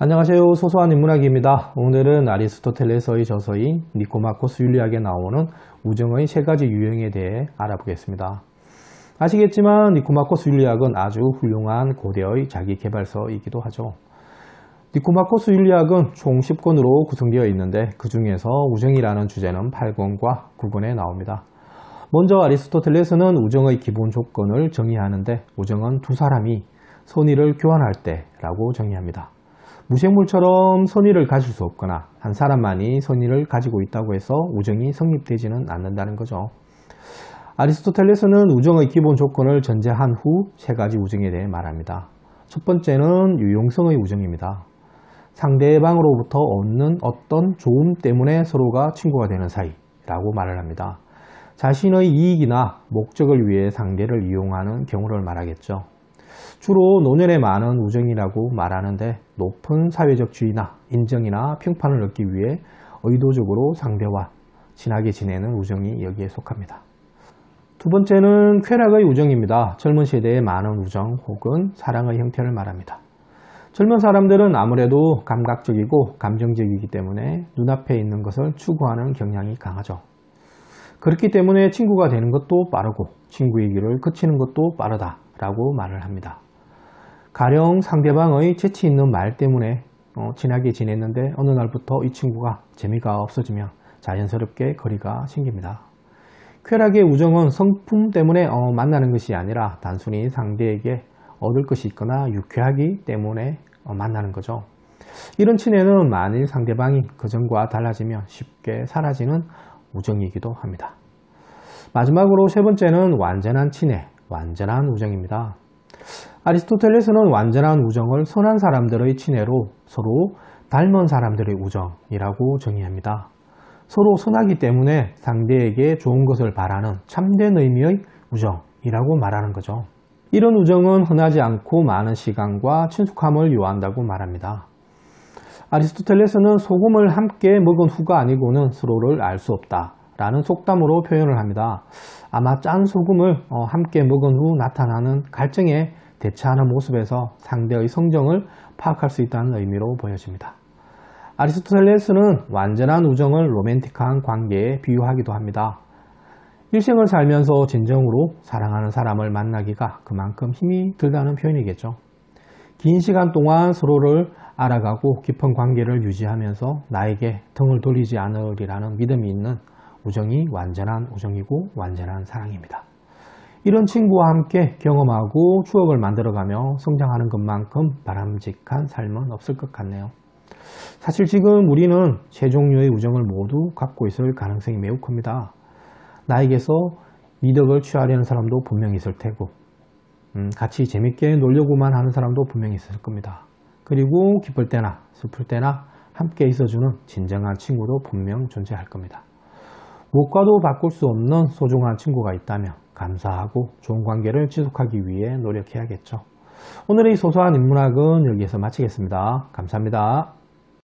안녕하세요. 소소한 인문학입니다. 오늘은 아리스토텔레스의 저서인 니코마코스 윤리학에 나오는 우정의 세 가지 유형에 대해 알아보겠습니다. 아시겠지만 니코마코스 윤리학은 아주 훌륭한 고대의 자기개발서이기도 하죠. 니코마코스 윤리학은총 10권으로 구성되어 있는데 그 중에서 우정이라는 주제는 8권과 9권에 나옵니다. 먼저 아리스토텔레스는 우정의 기본 조건을 정의하는데 우정은 두 사람이 선의를 교환할 때라고 정의합니다. 무생물처럼 선의를 가질 수 없거나 한 사람만이 선의를 가지고 있다고 해서 우정이 성립되지는 않는다는 거죠. 아리스토텔레스는 우정의 기본 조건을 전제한 후 세 가지 우정에 대해 말합니다. 첫 번째는 유용성의 우정입니다. 상대방으로부터 얻는 어떤 좋음 때문에 서로가 친구가 되는 사이라고 말을 합니다. 자신의 이익이나 목적을 위해 상대를 이용하는 경우를 말하겠죠. 주로 노년에 많은 우정이라고 말하는데 높은 사회적 지위나 인정이나 평판을 얻기 위해 의도적으로 상대와 친하게 지내는 우정이 여기에 속합니다. 두 번째는 쾌락의 우정입니다. 젊은 시대의 많은 우정 혹은 사랑의 형태를 말합니다. 젊은 사람들은 아무래도 감각적이고 감정적이기 때문에 눈앞에 있는 것을 추구하는 경향이 강하죠. 그렇기 때문에 친구가 되는 것도 빠르고 친구의 길을 그치는 것도 빠르다 라고 말을 합니다. 가령 상대방의 재치 있는 말 때문에 어, 친하게 지냈는데 어느 날부터 이 친구가 재미가 없어지면 자연스럽게 거리가 생깁니다. 쾌락의 우정은 성품 때문에 어, 만나는 것이 아니라 단순히 상대에게 얻을 것이 있거나 유쾌하기 때문에 어, 만나는 거죠. 이런 친애는 만일 상대방이 그전과 달라지면 쉽게 사라지는 우정이기도 합니다. 마지막으로 세 번째는 완전한 친애, 완전한 우정입니다. 아리스토텔레스는 완전한 우정을 선한 사람들의 친애로 서로 닮은 사람들의 우정이라고 정의합니다. 서로 선하기 때문에 상대에게 좋은 것을 바라는 참된 의미의 우정이라고 말하는 거죠. 이런 우정은 흔하지 않고 많은 시간과 친숙함을 요한다고 말합니다. 아리스토텔레스는 소금을 함께 먹은 후가 아니고는 서로를 알 수 없다. 라는 속담으로 표현을 합니다. 아마 짠 소금을 어, 함께 먹은 후 나타나는 갈증에 대처하는 모습에서 상대의 성정을 파악할 수 있다는 의미로 보여집니다. 아리스토텔레스는 완전한 우정을 로맨틱한 관계에 비유하기도 합니다. 일생을 살면서 진정으로 사랑하는 사람을 만나기가 그만큼 힘이 들다는 표현이겠죠. 긴 시간 동안 서로를 알아가고 깊은 관계를 유지하면서 나에게 등을 돌리지 않으리라는 믿음이 있는 우정이 완전한 우정이고 완전한 사랑입니다. 이런 친구와 함께 경험하고 추억을 만들어가며 성장하는 것만큼 바람직한 삶은 없을 것 같네요. 사실 지금 우리는 세 종류의 우정을 모두 갖고 있을 가능성이 매우 큽니다. 나에게서 이득을 취하려는 사람도 분명히 있을 테고 음, 같이 재밌게 놀려고만 하는 사람도 분명히 있을 겁니다. 그리고 기쁠 때나 슬플 때나 함께 있어주는 진정한 친구도 분명 존재할 겁니다. 무과도 바꿀 수 없는 소중한 친구가 있다면 감사하고 좋은 관계를 지속하기 위해 노력해야겠죠. 오늘의 소소한 인문학은 여기에서 마치겠습니다. 감사합니다.